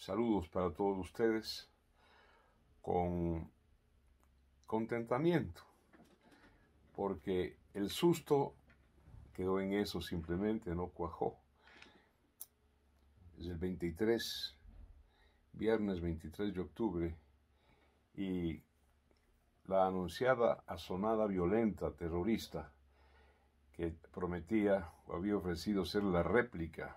Saludos para todos ustedes con contentamiento, porque el susto quedó en eso simplemente, no cuajó. Es el 23, viernes 23 de octubre, y la anunciada asonada violenta terrorista que prometía o había ofrecido ser la réplica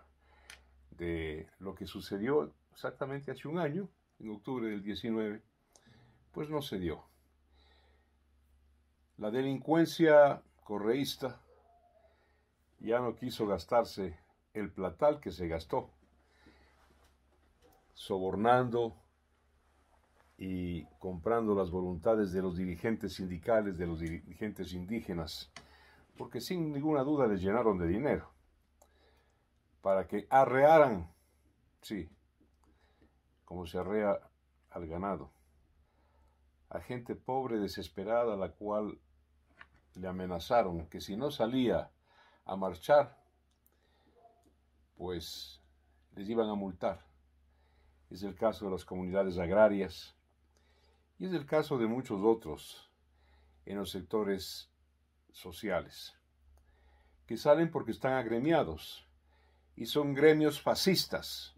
de lo que sucedió exactamente hace un año, en octubre del 19, pues no se dio. La delincuencia correísta ya no quiso gastarse el platal que se gastó, sobornando y comprando las voluntades de los dirigentes sindicales, de los dirigentes indígenas, porque sin ninguna duda les llenaron de dinero para que arrearan, sí, como se arrea al ganado, a gente pobre desesperada la cual le amenazaron que si no salía a marchar, pues les iban a multar. Es el caso de las comunidades agrarias y es el caso de muchos otros en los sectores sociales, que salen porque están agremiados y son gremios fascistas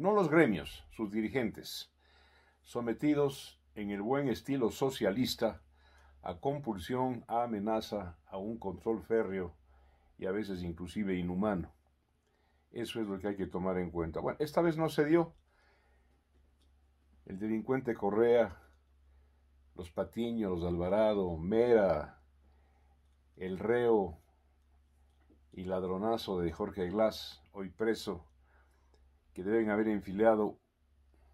no los gremios, sus dirigentes, sometidos en el buen estilo socialista a compulsión, a amenaza, a un control férreo y a veces inclusive inhumano. Eso es lo que hay que tomar en cuenta. Bueno, esta vez no se dio. El delincuente Correa, los Patiños, los Alvarado, Mera, el reo y ladronazo de Jorge Glass, hoy preso, que deben haber enfileado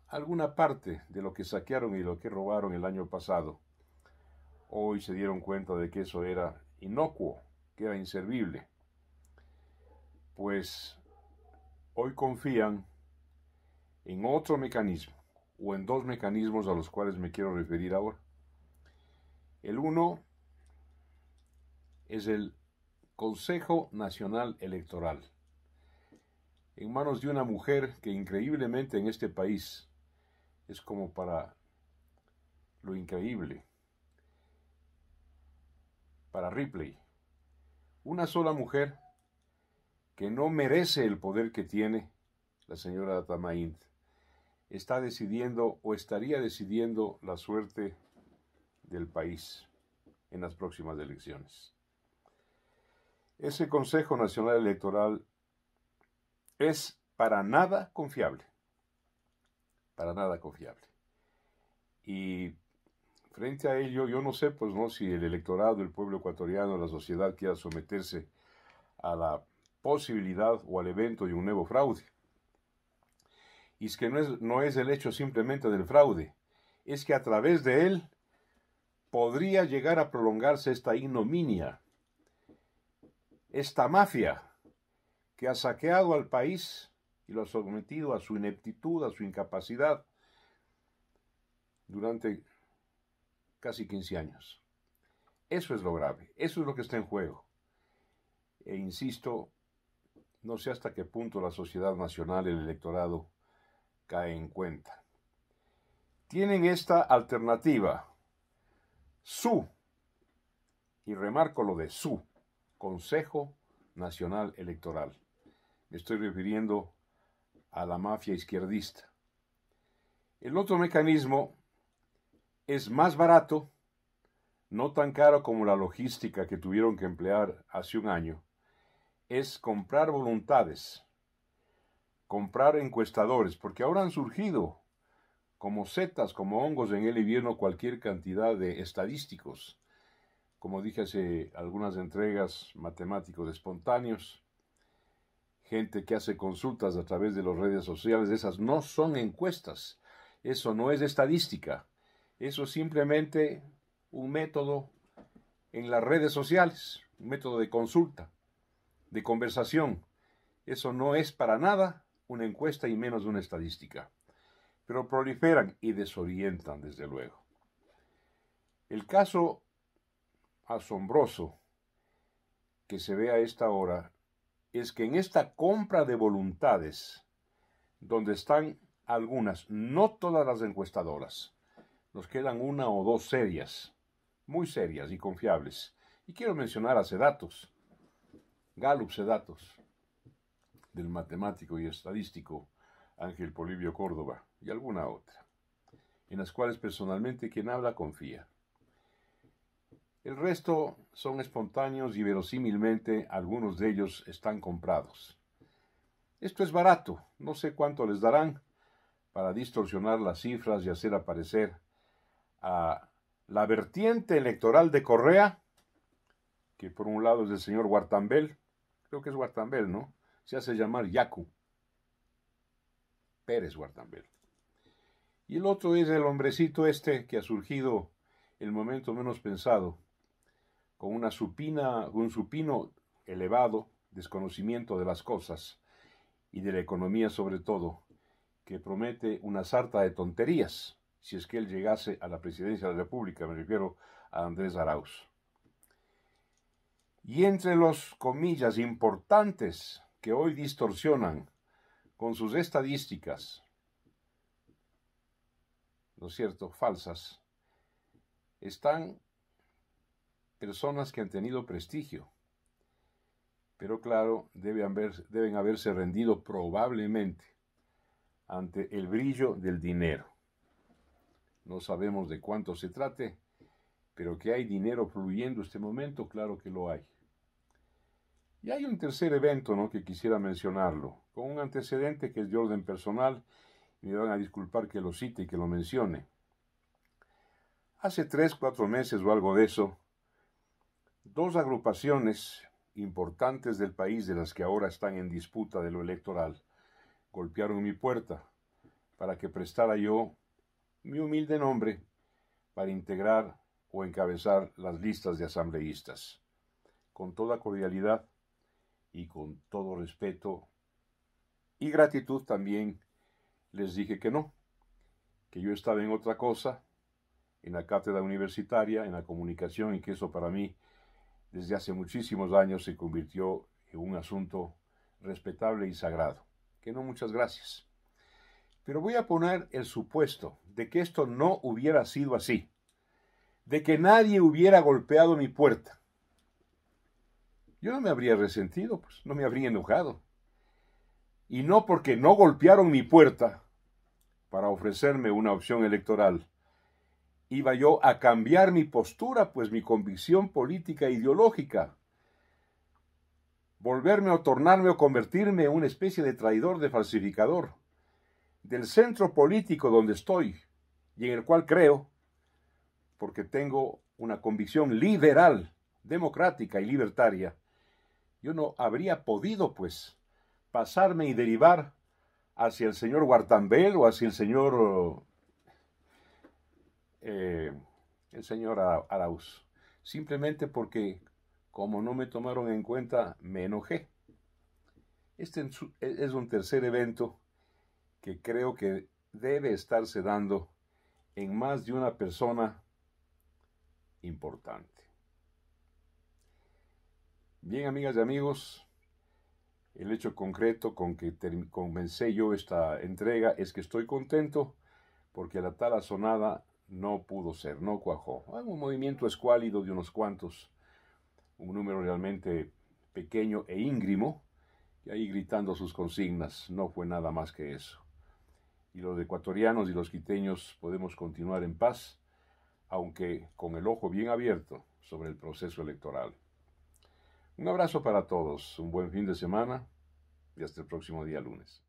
alguna parte de lo que saquearon y lo que robaron el año pasado. Hoy se dieron cuenta de que eso era inocuo, que era inservible. Pues hoy confían en otro mecanismo, o en dos mecanismos a los cuales me quiero referir ahora. El uno es el Consejo Nacional Electoral en manos de una mujer que increíblemente en este país es como para lo increíble. Para Ripley, una sola mujer que no merece el poder que tiene la señora Tamaint, está decidiendo o estaría decidiendo la suerte del país en las próximas elecciones. Ese Consejo Nacional Electoral es para nada confiable. Para nada confiable. Y frente a ello, yo no sé, pues no, si el electorado, el pueblo ecuatoriano, la sociedad quiera someterse a la posibilidad o al evento de un nuevo fraude. Y es que no es el hecho simplemente del fraude, es que a través de él podría llegar a prolongarse esta ignominia, esta mafia que ha saqueado al país y lo ha sometido a su ineptitud, a su incapacidad, durante casi 15 años. Eso es lo grave, eso es lo que está en juego. E insisto, no sé hasta qué punto la sociedad nacional, el electorado, cae en cuenta. Tienen esta alternativa, su, y remarco lo de su, Consejo Nacional Electoral estoy refiriendo a la mafia izquierdista. El otro mecanismo es más barato, no tan caro como la logística que tuvieron que emplear hace un año, es comprar voluntades, comprar encuestadores, porque ahora han surgido como setas, como hongos en el invierno cualquier cantidad de estadísticos, como dije hace algunas entregas, matemáticos espontáneos, gente que hace consultas a través de las redes sociales, esas no son encuestas, eso no es estadística, eso es simplemente un método en las redes sociales, un método de consulta, de conversación. Eso no es para nada una encuesta y menos una estadística. Pero proliferan y desorientan, desde luego. El caso asombroso que se ve a esta hora es que en esta compra de voluntades, donde están algunas, no todas las encuestadoras, nos quedan una o dos serias, muy serias y confiables. Y quiero mencionar a Sedatos, Gallup Cedatos, del matemático y estadístico Ángel Polibio Córdoba, y alguna otra, en las cuales personalmente quien habla confía. El resto son espontáneos y verosímilmente algunos de ellos están comprados. Esto es barato, no sé cuánto les darán para distorsionar las cifras y hacer aparecer a la vertiente electoral de Correa, que por un lado es el señor Guartambel, creo que es Guartambel, ¿no? Se hace llamar Yacu, Pérez Guartambel. Y el otro es el hombrecito este que ha surgido el momento menos pensado, con una supina, un supino elevado desconocimiento de las cosas y de la economía sobre todo, que promete una sarta de tonterías si es que él llegase a la presidencia de la República, me refiero a Andrés Arauz. Y entre los comillas importantes que hoy distorsionan con sus estadísticas, ¿no cierto?, falsas, están personas que han tenido prestigio. Pero claro, deben, haber, deben haberse rendido probablemente ante el brillo del dinero. No sabemos de cuánto se trate, pero que hay dinero fluyendo este momento, claro que lo hay. Y hay un tercer evento ¿no? que quisiera mencionarlo, con un antecedente que es de orden personal, me van a disculpar que lo cite y que lo mencione. Hace tres, cuatro meses o algo de eso, Dos agrupaciones importantes del país de las que ahora están en disputa de lo electoral golpearon mi puerta para que prestara yo mi humilde nombre para integrar o encabezar las listas de asambleístas. Con toda cordialidad y con todo respeto y gratitud también les dije que no, que yo estaba en otra cosa, en la cátedra universitaria, en la comunicación y que eso para mí desde hace muchísimos años se convirtió en un asunto respetable y sagrado, que no muchas gracias. Pero voy a poner el supuesto de que esto no hubiera sido así, de que nadie hubiera golpeado mi puerta. Yo no me habría resentido, pues, no me habría enojado. Y no porque no golpearon mi puerta para ofrecerme una opción electoral iba yo a cambiar mi postura, pues mi convicción política e ideológica, volverme o tornarme o convertirme en una especie de traidor, de falsificador, del centro político donde estoy y en el cual creo, porque tengo una convicción liberal, democrática y libertaria, yo no habría podido, pues, pasarme y derivar hacia el señor Guartambel o hacia el señor eh, el señor Arauz. Simplemente porque, como no me tomaron en cuenta, me enojé. Este e, es un tercer evento que creo que debe estarse dando en más de una persona importante. Bien, amigas y amigos, el hecho concreto con que comencé yo esta entrega es que estoy contento porque la tala sonada no pudo ser, no cuajó. Un movimiento escuálido de unos cuantos, un número realmente pequeño e íngrimo, y ahí gritando sus consignas. No fue nada más que eso. Y los ecuatorianos y los quiteños podemos continuar en paz, aunque con el ojo bien abierto sobre el proceso electoral. Un abrazo para todos, un buen fin de semana y hasta el próximo día lunes.